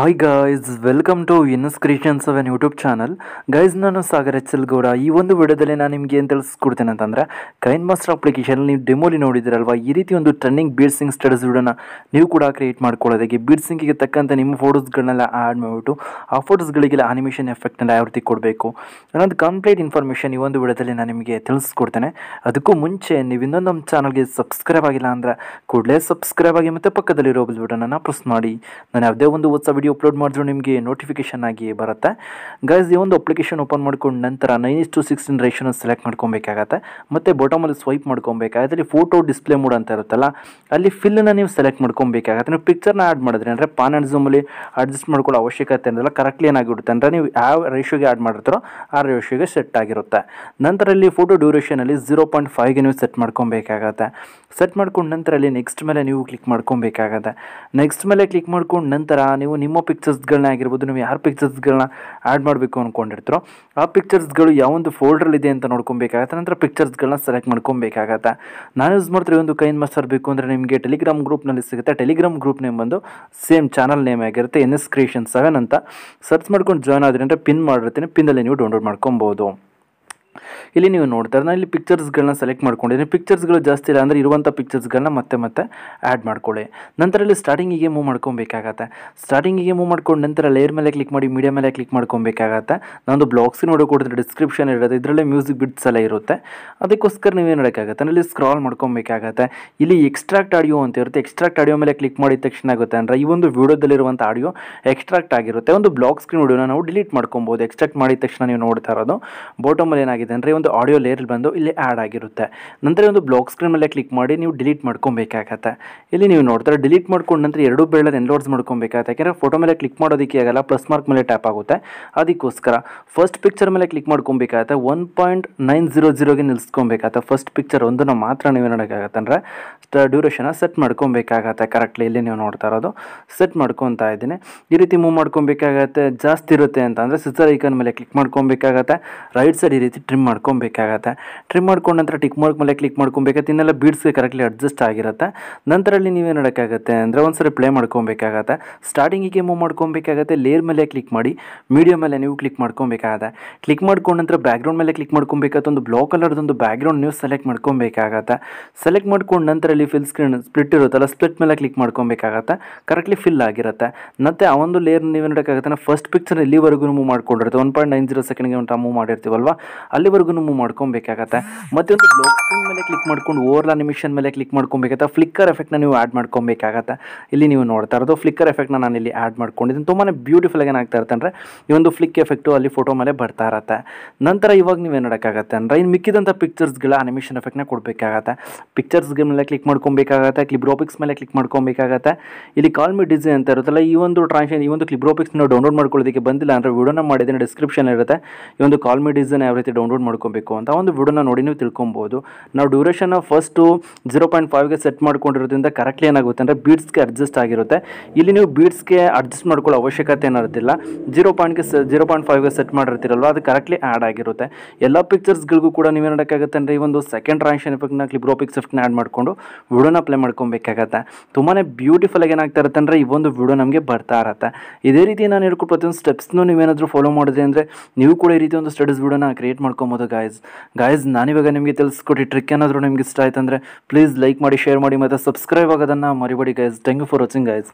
hi guys welcome to N S creations of an YouTube channel guys ನಾನು Sagar H L Gowda ಈ ಒಂದು ವಿಡಿಯೋದಲ್ಲಿ ನಾನು ನಿಮಗೆ ಏನು ತಿಳಿಸ್ಕೊಡ್ತೇನೆ ಅಂತಂದರೆ ಕೈನ್ ಮಾಸ್ಟರ್ ಅಪ್ಲಿಕೇಶನ್ ನೀವು ಡೆಮೋಲಿ ನೋಡಿದಿರಲ್ವಾ ಈ ರೀತಿ ಒಂದು ಟ್ರೆಂಡಿಂಗ್ ಬೀಡ್ಸಿಂಗ್ ಸ್ಟಡೀಸ್ ವಿಡಿಯೋನ ನೀವು ಕೂಡ ಕ್ರಿಯೇಟ್ ಮಾಡ್ಕೊಳ್ಳೋದಕ್ಕೆ ಬೀಡ್ಸಿಂಗಿಗೆ ತಕ್ಕಂತೆ ನಿಮ್ಮ ಫೋಟೋಸ್ಗಳನ್ನೆಲ್ಲ ಆ್ಯಡ್ ಮಾಡಿಬಿಟ್ಟು ಆ ಫೋಟೋಸ್ಗಳಿಗೆಲ್ಲ ಅನಿಮೇಷನ್ ಎಫೆಕ್ಟ್ನ ಯಾವ ರೀತಿ ಕೊಡಬೇಕು ಅನ್ನೋದು ಕಂಪ್ಲೀಟ್ ಇನ್ಫಾರ್ಮೇಷನ್ ಈ ಒಂದು ವಿಡಿಯೋದಲ್ಲಿ ನಾನು ನಿಮಗೆ ತಿಳಿಸ್ಕೊಡ್ತೇನೆ ಅದಕ್ಕೂ ಮುಂಚೆ ನೀವು ಇನ್ನೊಂದು ನಮ್ಮ ಚಾನಲ್ಗೆ ಸಬ್ಸ್ಕ್ರೈಬ್ ಆಗಿಲ್ಲ ಅಂದರೆ ಕೂಡಲೇ ಸಬ್ಸ್ಕ್ರೈಬ್ ಆಗಿ ಮತ್ತು ಪಕ್ಕದಲ್ಲಿರೋ ಬಿಲ್ಬಿಡೋನ ಪ್ರೆಸ್ ಮಾಡಿ ನಾನು ಯಾವುದೇ ಒಂದು ಹೊಸ ವೀಡಿಯೋ ಅಪ್ಲೋಡ್ ಮಾಡಿದ್ರು ನಿಮಗೆ ನೋಟಿಫಿಕೇಶನ್ ಆಗಿ ಬರುತ್ತೆ ಗೈಸ್ ಈ ಒಂದು ಅಪ್ಲಿಕೇಶನ್ ಓಪನ್ ಮಾಡ್ಕೊಂಡು ನಂತರ ನೈನ್ ಇಸ್ ಟು ಸಿಕ್ಸ್ಟೀನ್ ರೇಷನ್ನು ಸೆಲೆಕ್ಟ್ ಮಾಡ್ಕೊಬೇಕಾಗತ್ತೆ ಮತ್ತು ಬಾಟಮಲ್ಲಿ ಸ್ವೈಪ್ ಮಾಡ್ಕೊಬೇಕಾಗತ್ತೆ ಫೋಟೋ ಡಿಸ್ಪ್ಲೇ ಮೂಡ್ ಅಂತ ಇರುತ್ತಲ್ಲ ಅಲ್ಲಿ ಫಿಲ್ನ ನೀವು ಸೆಲೆಕ್ಟ್ ಮಾಡ್ಕೊಬೇಕಾಗತ್ತೆ ನೀವು ಪಿಕ್ಚರ್ನ ಆ್ಯಡ್ ಮಾಡಿದ್ರೆ ಅಂದರೆ ಪಾನ್ ಆ್ಯಂಡ್ ಝೂಮಲ್ಲಿ ಅಡ್ಜಸ್ಟ್ ಮಾಡ್ಕೊಳ್ಳೋ ಅವಶ್ಯಕತೆ ಅಂದರೆ ಕರೆಕ್ಟ್ಲಿ ಏನಾಗಿರುತ್ತೆ ಅಂದರೆ ನೀವು ಯಾವ ರೇಷಿಯೋಗೆ ಆ್ಯಡ್ ಮಾಡಿರ್ತಾರೋ ಆ ರೇಷಿಯೋಗೆ ಸೆಟ್ ಆಗಿರುತ್ತೆ ನಂತರ ಅಲ್ಲಿ ಫೋಟೋ ಡ್ಯೂರೇಷನಲ್ಲಿ ಝೀರೋ ಪಾಯಿಂಟ್ ಫೈವ್ಗೆ ನೀವು ಸೆಟ್ ಮಾಡ್ಕೊಬೇಕಾಗತ್ತೆ ಸೆಟ್ ಮಾಡ್ಕೊಂಡು ನಂತರ ಅಲ್ಲಿ ನೆಕ್ಸ್ಟ್ ಮೇಲೆ ನೀವು ಕ್ಲಿಕ್ ಮಾಡ್ಕೊಬೇಕಾಗತ್ತೆ ನೆಕ್ಸ್ಟ್ ಮೇಲೆ ಕ್ಲಿಕ್ ಮಾಡ್ಕೊಂಡು ನಂತರ ನೀವು ನಿಮ್ಮ ನಿಮ್ಮ ಪಿಕ್ಚರ್ಸ್ಗಳನ್ನ ಆಗಿರ್ಬೋದು ನೀವು ಯಾರು ಪಿಕ್ಚರ್ಸ್ಗಳನ್ನ ಆ್ಯಡ್ ಮಾಡಬೇಕು ಅಂದ್ಕೊಂಡಿರ್ತಾರೋ ಆ ಪಿಕ್ಚರ್ಸ್ಗಳು ಯಾವೊಂದು ಇದೆ ಅಂತ ನೋಡ್ಕೊಬೇಕಾಗತ್ತೆ ನಂತರ ಪಿಕ್ಚರ್ಸ್ಗಳನ್ನ ಸೆಲೆಕ್ಟ್ ಮಾಡ್ಕೊಬೇಕಾಗತ್ತೆ ನಾನು ಯೂಸ್ ಮಾಡ್ತೀವಿ ಒಂದು ಕೈನ್ ಮಾಸ್ಟರ್ ಬೇಕು ಅಂದರೆ ನಿಮಗೆ ಟೆಲಿಗ್ರಾಮ್ ಗ್ರೂಪ್ನಲ್ಲಿ ಸಿಗುತ್ತೆ ಟೆಲಿಗ್ರಾಮ್ ಗ್ರೂಪ್ ನೇಮ್ ಬಂದು ಸೇಮ್ ಚಾನಲ್ ನೇಮ್ ಆಗಿರುತ್ತೆ ಎನ್ ಎಸ್ ಕ್ರಿಯೇಷನ್ ಸೆವೆನ್ ಅಂತ ಸರ್ಚ್ ಮಾಡ್ಕೊಂಡು ಜಾಯ್ನ್ ಆದರೆ ಪಿನ್ ಮಾಡಿರ್ತೀನಿ ಪಿನ್ನಲ್ಲಿ ನೀವು ಡೌನ್ಲೋಡ್ ಮಾಡ್ಕೊಬೋದು ಇಲ್ಲಿ ನೀವು ನೋಡ್ತಾರೆ ನಾನು ಇಲ್ಲಿ ಪಿಕ್ಚರ್ಸ್ಗಳನ್ನ ಸೆಲೆಕ್ಟ್ ಮಾಡ್ಕೊಂಡಿದ್ದೀನಿ ಪಿಕ್ಚರ್ಸ್ಗಳು ಜಾಸ್ತಿ ಇಲ್ಲ ಅಂದರೆ ಇರುವಂಥ ಪಿಕ್ಚರ್ಸ್ಗಳನ್ನ ಮತ್ತೆ ಮತ್ತೆ ಆ್ಯಡ್ ಮಾಡ್ಕೊಳ್ಳಿ ನಂತರ ಇಲ್ಲಿ ಸ್ಟಾರ್ಟಿಂಗಿಗೆ ಮೂವ್ ಮಾಡ್ಕೊಬೇಕಾಗತ್ತೆ ಸ್ಟಾರ್ಟಿಂಗಿಗೆ ಮೂವ್ ಮಾಡ್ಕೊಂಡು ನಂತರ ಲೇಯರ್ ಮೇಲೆ ಕ್ಲಿಕ್ ಮಾಡಿ ಮೀಡಿಯಾ ಮೇಲೆ ಕ್ಲಿಕ್ ಮಾಡ್ಕೊಬೇಕಾಗತ್ತೆ ನಂದು ಬ್ಲಾಗ್ಸ್ ನೋಡಿ ಕೊಡಿದ್ರೆ ಡಿಸ್ಕ್ರಿಪ್ಷನ್ ಇರುತ್ತೆ ಇದರಲ್ಲೇ ಮ್ಯೂಸಿಕ್ ಬಿಟ್ಸ್ ಎಲ್ಲ ಇರುತ್ತೆ ಅದಕ್ಕೋಸ್ಕರ ನೀವೇನು ಮಾಡೋಕ್ಕಾಗತ್ತೆ ಇಲ್ಲಿ ಸ್ಕ್ರಾಲ್ ಮಾಡ್ಕೊಬೇಕಾಗತ್ತೆ ಇಲ್ಲಿ ಎಕ್ಸ್ಟ್ರಾಕ್ಟ್ ಆಡಿಯೋ ಅಂತ ಇರುತ್ತೆ ಎಕ್ಸ್ಟ್ರಾಕ್ಟ್ ಆಡಿಯೋ ಮೇಲೆ ಕ್ಲಿಕ್ ಮಾಡಿದ ತಕ್ಷಣ ಆಗುತ್ತೆ ಅಂದರೆ ಈ ಒಂದು ವೀಡಿಯೋದಲ್ಲಿರುವಂಥ ಆಡಿಯೋ ಎಕ್ಸ್ಟ್ರಾಕ್ಟ್ ಆಗಿರುತ್ತೆ ಒಂದು ಬ್ಲಾಗ್ ಸ್ಕ್ರೀನ್ ಆಡಿಯೋನ ನಾವು ಡಿಲೀಟ್ ಮಾಡ್ಕೊಬೋದು ಎಕ್ಸ್ಟ್ರಾಕ್ಟ್ ಮಾಡಿದ ತಕ್ಷಣ ನೀವು ನೋಡ್ತಾ ಇರೋದು ಬಾಟಮಲ್ಲಿ ಏನಾಗಿದೆ ಆಗಿದೆ ಅಂದರೆ ಒಂದು ಆಡಿಯೋ ಲೇಯರ್ ಬಂದು ಇಲ್ಲಿ ಆ್ಯಡ್ ಆಗಿರುತ್ತೆ ನಂತರ ಒಂದು ಬ್ಲಾಕ್ ಸ್ಕ್ರೀನ್ ಮೇಲೆ ಕ್ಲಿಕ್ ಮಾಡಿ ನೀವು ಡಿಲೀಟ್ ಮಾಡ್ಕೊಬೇಕಾಗತ್ತೆ ಇಲ್ಲಿ ನೀವು ನೋಡ್ತಾರೆ ಡಿಲೀಟ್ ಮಾಡ್ಕೊಂಡು ನಂತರ ಎರಡು ಬೇಳೆ ಎನ್ಲೋಡ್ಸ್ ಮಾಡ್ಕೊಬೇಕಾಗತ್ತೆ ಯಾಕೆಂದರೆ ಫೋಟೋ ಮೇಲೆ ಕ್ಲಿಕ್ ಮಾಡೋದಕ್ಕೆ ಆಗಲ್ಲ ಪ್ಲಸ್ ಮಾರ್ಕ್ ಮೇಲೆ ಟ್ಯಾಪ್ ಆಗುತ್ತೆ ಅದಕ್ಕೋಸ್ಕರ ಫಸ್ಟ್ ಪಿಕ್ಚರ್ ಮೇಲೆ ಕ್ಲಿಕ್ ಮಾಡ್ಕೊಬೇಕಾಗತ್ತೆ ಒನ್ ಪಾಯಿಂಟ್ ನೈನ್ ಜೀರೋ ಜೀರೋಗೆ ನಿಲ್ಸ್ಕೊಬೇಕಾಗತ್ತೆ ಫಸ್ಟ್ ಪಿಕ್ಚರ್ ಒಂದನ್ನು ಮಾತ್ರ ನೀವು ಮಾಡೋಕ್ಕಾಗತ್ತೆ ಅಂದರೆ ಡ್ಯೂರೇಷನ ಸೆಟ್ ಮಾಡ್ಕೊಬೇಕಾಗತ್ತೆ ಕರೆಕ್ಟ್ಲಿ ಇಲ್ಲಿ ನೀವು ನೋಡ್ತಾ ಇರೋದು ಸೆಟ್ ಮಾಡ್ಕೊತಾ ಇದ್ದೀನಿ ಈ ರೀತಿ ಮೂವ್ ಮಾಡ್ಕೊಬೇಕಾಗತ್ತೆ ಜಾಸ್ತಿ ಇರುತ್ತೆ ಅಂತಂದರೆ ಸಿಸರ್ ಐಕನ್ ಮೇಲೆ ಕ್ಲಿಕ್ ಮಾಡ್ಕೊಬೇಕಾಗತ್ತೆ ರೈಟ್ ಸೈಡ್ ಈ ರೀತಿ ಟ್ರಿಮ್ ಮಾಡ್ಕೊಬೇಕಾಗತ್ತೆ ಟ್ರಿಮ್ ಮಾಡ್ಕೊಂಡ ನಂತರ ಟಿಕ್ ಮಾರ್ಕ್ ಮೇಲೆ ಕ್ಲಿಕ್ ಮಾಡ್ಕೊಬೇಕಾಗತ್ತೆ ಇನ್ನೆಲ್ಲ ಬೀಡ್ಸ್ಗೆ ಕರೆಕ್ಟ್ಲಿ ಅಡ್ಜಸ್ಟ್ ಆಗಿರುತ್ತೆ ನಂತರಲ್ಲಿ ಅಲ್ಲಿ ನೀವೇನು ಮಾಡೋಕ್ಕಾಗತ್ತೆ ಅಂದರೆ ಒಂದ್ಸರಿ ಪ್ಲೇ ಮಾಡ್ಕೊಬೇಕಾಗತ್ತೆ ಸ್ಟಾರ್ಟಿಂಗಿಗೆ ಮೂವ್ ಮಾಡ್ಕೊಬೇಕಾಗತ್ತೆ ಲೇರ್ ಮೇಲೆ ಕ್ಲಿಕ್ ಮಾಡಿ ಮೀಡಿಯಮ್ ಮೇಲೆ ನೀವು ಕ್ಲಿಕ್ ಮಾಡ್ಕೊಬೇಕಾಗತ್ತೆ ಕ್ಲಿಕ್ ಮಾಡ್ಕೊಂಡು ನಂತರ ಬ್ಯಾಕ್ಗ್ರೌಂಡ್ ಮೇಲೆ ಕ್ಲಿಕ್ ಮಾಡ್ಕೊಬೇಕಾಗತ್ತೆ ಒಂದು ಬ್ಲಾಕ್ ಕಲರ್ದೊಂದು ಬ್ಯಾಕ್ಗ್ರೌಂಡ್ ನೀವು ಸೆಲೆಕ್ಟ್ ಮಾಡ್ಕೊಬೇಕಾಗತ್ತೆ ಸೆಲೆಕ್ಟ್ ಮಾಡ್ಕೊಂಡು ನಂತರ ಅಲ್ಲಿ ಫಿಲ್ ಸ್ಕ್ರೀನ್ ಸ್ಪ್ಲಿಟ್ ಇರುತ್ತಲ್ಲ ಸ್ಪ್ಲಿಟ್ ಮೇಲೆ ಕ್ಲಿಕ್ ಮಾಡ್ಕೊಬೇಕಾಗತ್ತೆ ಕರೆಕ್ಟ್ಲಿ ಫಿಲ್ ಆಗಿರುತ್ತೆ ಮತ್ತು ಆ ಒಂದು ಲೇರ್ ನೀವು ನೋಡೋಕ್ಕಾಗತ್ತೆ ಫಸ್ಟ್ ಪಿಕ್ಚರ್ ಇಲ್ಲಿವರೆಗೂ ಮೂವ್ ಮಾಡ್ಕೊಂಡಿರುತ್ತೆ ಒನ್ ಪಾಯಿಂಟ್ ನೈನ್ ಜೀರೋ ಸೆಕೆಂಡ್ಗೆ ಒಂದು ಮೂವ್ ಮಾಡಿರ್ತೀವಲ್ವ ಅಲ್ಲಿವರೆಗೂ ನೀವು ಮಾಡ್ಕೊಬೇಕಾಗತ್ತೆ ಮತ್ತೆ ಒಂದು ಸ್ಕ್ರೀನ್ ಮೇಲೆ ಕ್ಲಿಕ್ ಮಾಡ್ಕೊಂಡು ಓವರ್ ಅನಿಮೇಷನ್ ಮೇಲೆ ಕ್ಲಿಕ್ ಮಾಡ್ಕೊಬೇಕಾಗತ್ತೆ ಫ್ಲಿಕ್ಕರ್ ಎಫೆಕ್ಟ್ನ ನೀವು ಆ್ಯಡ್ ಮಾಡ್ಕೊಬೇಕಾಗತ್ತೆ ಇಲ್ಲಿ ನೀವು ನೋಡ್ತಾ ಇರೋದು ಫ್ಲಿಕ್ಕರ್ ಎಫೆಕ್ಟ್ನ ನಾನು ಇಲ್ಲಿ ಆ್ಯಡ್ ಮಾಡ್ಕೊಂಡಿದ್ದೀನಿ ತುಂಬಾ ಬ್ಯೂಟಿಫುಲ್ ಏನಾಗ್ತಾ ಇರುತ್ತೆ ಅಂದರೆ ಈ ಒಂದು ಫ್ಲಿಕ್ ಎಫೆಕ್ಟು ಅಲ್ಲಿ ಫೋಟೋ ಮೇಲೆ ಬರ್ತಾ ಇರತ್ತೆ ನಂತರ ಇವಾಗ ನೀವು ಮಾಡೋಕ್ಕಾಗತ್ತೆ ಅಂದ್ರೆ ಇನ್ನು ಮಿಕ್ಕಿದಂಥ ಪಿಕ್ಚರ್ಸ್ಗಳ ಅನಿಮೇಷನ್ ಎಫೆಕ್ಟ್ನ ಕೊಡಬೇಕಾಗತ್ತೆ ಪಿಕ್ಚರ್ಸ್ಗಳ ಮೇಲೆ ಕ್ಲಿಕ್ ಮಾಡ್ಕೊಬೇಕಾಗತ್ತೆ ಕ್ಲಿಬ್ರೋಪಿಕ್ಸ್ ಮೇಲೆ ಕ್ಲಿಕ್ ಮಾಡ್ಕೊಬೇಕಾಗತ್ತೆ ಇಲ್ಲಿ ಕಾಲ್ ಮಿ ಡಿಸೈನ್ ಅಂತ ಇರುತ್ತಲ್ಲ ಈ ಒಂದು ಟ್ರಾನ್ಸಾಕ್ಷನ್ ಈ ಒಂದು ಕ್ಲಿಬ್ರೋಪಿಕ್ಸ್ ಡೌನ್ಲೋಡ್ ಮಾಡ್ಕೊಳ್ಳೋದಕ್ಕೆ ಬಂದಿಲ್ಲ ಅಂದರೆ ವಿಡಿಯೋನ ಮಾಡಿದ್ದೀನಿ ಡಿಸ್ಕ್ರಿಪ್ಷನ್ ಇರುತ್ತೆ ಈ ಒಂದು ಕಾಲ್ ಮಿ ಡಿಸೈನ್ ಯಾವ ರೀತಿ ಡೌನ್ಲೋಡ್ ಮಾಡ್ಕೊಬೇಕು ಅಂತ ಒಂದು ವಿಡಿಯೋನ ನೋಡಿ ನೀವು ತಿಳ್ಕೊಬೋದು ನಾವು ಡ್ಯೂರೇಷನ್ನ ಫಸ್ಟು ಜೀರೋ ಪಾಯಿಂಟ್ ಫೈವ್ಗೆ ಸೆಟ್ ಮಾಡ್ಕೊಂಡಿರೋದ್ರಿಂದ ಕರೆಕ್ಟ್ಲಿ ಏನಾಗುತ್ತೆ ಅಂದರೆ ಬೀಟ್ಸ್ಗೆ ಅಡ್ಜಸ್ಟ್ ಆಗಿರುತ್ತೆ ಇಲ್ಲಿ ನೀವು ಬೀಟ್ಸ್ಗೆ ಅಡ್ಜಸ್ಟ್ ಮಾಡ್ಕೊಳ್ಳೋ ಅವಶ್ಯಕತೆ ಏನಿರೋದಿಲ್ಲ ಜೀರೋ ಪಾಯಿಂಟ್ಗೆ ಜೀರೋ ಪಾಯಿಂಟ್ ಫೈವ್ಗೆ ಸೆಟ್ ಮಾಡಿರ್ತಿರಲ್ವ ಅದು ಕರೆಕ್ಟ್ಲಿ ಆ್ಯಡ್ ಆಗಿರುತ್ತೆ ಎಲ್ಲ ಪಿಕ್ಚರ್ಸ್ಗಳಿಗೂ ಕೂಡ ನೀವು ಮಾಡೋಕ್ಕಾಗುತ್ತೆ ಅಂದರೆ ಈ ಒಂದು ಸೆಕೆಂಡ್ ಟ್ರಾನ್ಷನ್ ಎಫೆಕ್ಟ್ನ ಕ್ಲಿಬ್ರೋ ಪಿಕ್ಸೆಫ್ಟ್ನ ಆ್ಯಡ್ ಮಾಡಿಕೊಂಡು ವಿಡಿಯೋನ ಪ್ಲೇ ಮಾಡ್ಕೊಬೇಕಾಗತ್ತೆ ತುಂಬಾ ಆಗಿ ಏನಾಗ್ತಾ ಇರುತ್ತೆ ಅಂದರೆ ಈ ಒಂದು ವಿಡಿಯೋ ನಮಗೆ ಬರ್ತಾ ಇರತ್ತೆ ಇದೇ ರೀತಿ ನಾನು ಹೇಳ್ಕೊ ಪ್ರತಿಯೊಂದು ಸ್ಟೆಪ್ಸ್ನೂ ನೀವೇನಾದರೂ ಫಾಲೋ ಮಾಡಿದೆ ಅಂದರೆ ನೀವು ಕೂಡ ಈ ರೀತಿ ಒಂದು ಸ್ಟಡೀಸ್ ವಿಡಿಯೋನ ಕ್ರಿಯೇಟ್ ಮಾಡ್ಕೊಂಡು ಮಾಡ್ಕೊಬೋದು ಗಾಯ್ಸ್ ಗಾಯ್ಸ್ ನಾನಿವಾಗ ನಿಮಗೆ ತಿಳಿಸ್ಕೊಟ್ಟು ಟ್ರಿಕ್ ಏನಾದರೂ ನಿಮ್ಗೆ ಇಷ್ಟ ಆಯ್ತು ಅಂದರೆ ಪ್ಲೀಸ್ ಲೈಕ್ ಮಾಡಿ ಶೇರ್ ಮಾಡಿ ಮತ್ತು ಸಬ್ಸ್ಕ್ರೈಬ್ ಆಗೋದನ್ನು ಮರಿಬೇಡಿ guys thank you for watching guys